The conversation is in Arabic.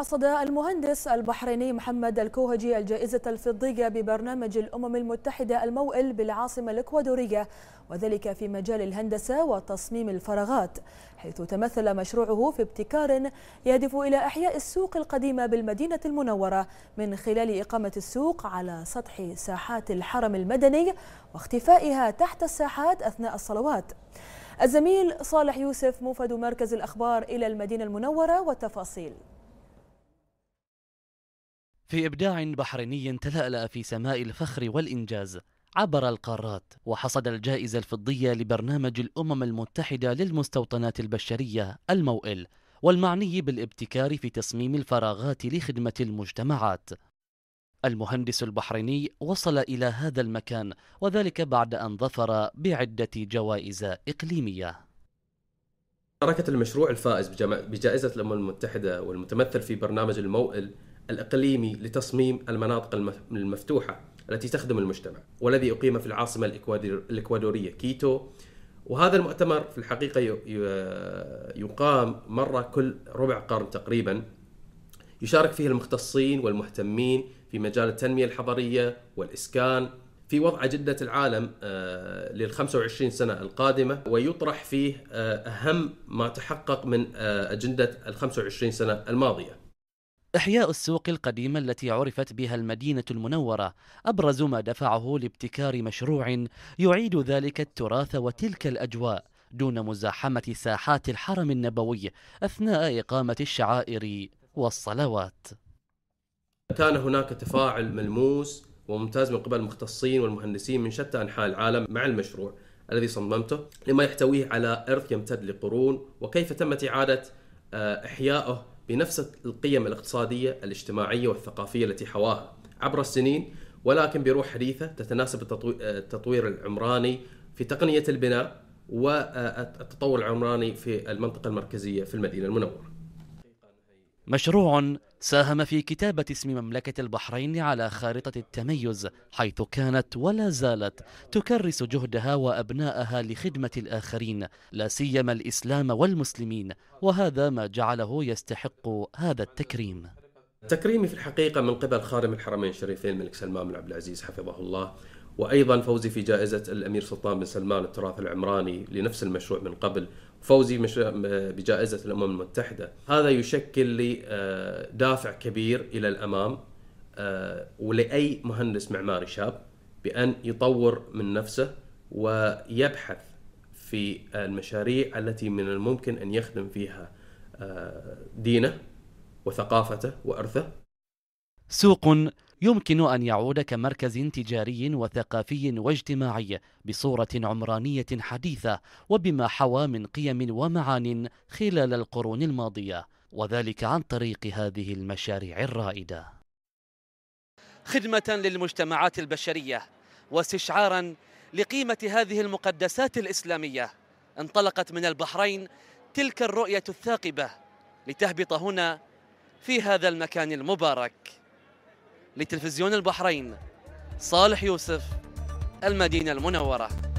حصد المهندس البحريني محمد الكوهجي الجائزة الفضية ببرنامج الأمم المتحدة الموئل بالعاصمة الإكوادورية وذلك في مجال الهندسة وتصميم الفراغات حيث تمثل مشروعه في ابتكار يهدف إلى إحياء السوق القديمة بالمدينة المنورة من خلال إقامة السوق على سطح ساحات الحرم المدني واختفائها تحت الساحات أثناء الصلوات الزميل صالح يوسف موفد مركز الأخبار إلى المدينة المنورة والتفاصيل في إبداع بحريني تلألأ في سماء الفخر والإنجاز عبر القارات وحصد الجائزة الفضية لبرنامج الأمم المتحدة للمستوطنات البشرية الموئل والمعني بالابتكار في تصميم الفراغات لخدمة المجتمعات المهندس البحريني وصل إلى هذا المكان وذلك بعد أن ظفر بعدة جوائز إقليمية شاركت المشروع الفائز بجائزة الأمم المتحدة والمتمثل في برنامج الموئل الإقليمي لتصميم المناطق المفتوحة التي تخدم المجتمع والذي أقيم في العاصمة الإكوادورية كيتو وهذا المؤتمر في الحقيقة يقام مرة كل ربع قرن تقريبا يشارك فيه المختصين والمهتمين في مجال التنمية الحضرية والإسكان في وضع أجندة العالم آه، لل 25 سنة القادمة ويطرح فيه آه، أهم ما تحقق من آه، أجندة ال 25 سنة الماضية إحياء السوق القديمة التي عرفت بها المدينة المنورة أبرز ما دفعه لابتكار مشروع يعيد ذلك التراث وتلك الأجواء دون مزاحمة ساحات الحرم النبوي أثناء إقامة الشعائر والصلوات كان هناك تفاعل ملموس وممتاز من قبل المختصين والمهندسين من شتى أنحاء العالم مع المشروع الذي صممته لما يحتويه على إرث يمتد لقرون وكيف تمت إعادة آه، إحيائه بنفس القيم الاقتصادية الاجتماعية والثقافية التي حواها عبر السنين ولكن بروح حديثة تتناسب التطوير العمراني في تقنية البناء والتطور آه، العمراني في المنطقة المركزية في المدينة المنورة مشروع ساهم في كتابة اسم مملكة البحرين على خارطة التميز حيث كانت ولا زالت تكرس جهدها وأبنائها لخدمة الآخرين لا سيما الإسلام والمسلمين وهذا ما جعله يستحق هذا التكريم تكريمي في الحقيقة من قبل خادم الحرمين الشريفين الملك سلمان بن عبد العزيز حفظه الله وايضا فوزي في جائزه الامير سلطان بن سلمان التراث العمراني لنفس المشروع من قبل فوزي بجائزه الامم المتحده هذا يشكل لي آه، دافع كبير الى الامام آه، ولاي مهندس معماري شاب بان يطور من نفسه ويبحث في المشاريع التي من الممكن ان يخدم فيها آه، دينه وثقافته وارثه سوق يمكن أن يعود كمركز تجاري وثقافي واجتماعي بصورة عمرانية حديثة وبما حوى من قيم ومعان خلال القرون الماضية وذلك عن طريق هذه المشاريع الرائدة خدمة للمجتمعات البشرية واستشعارا لقيمة هذه المقدسات الإسلامية انطلقت من البحرين تلك الرؤية الثاقبة لتهبط هنا في هذا المكان المبارك لتلفزيون البحرين صالح يوسف المدينة المنورة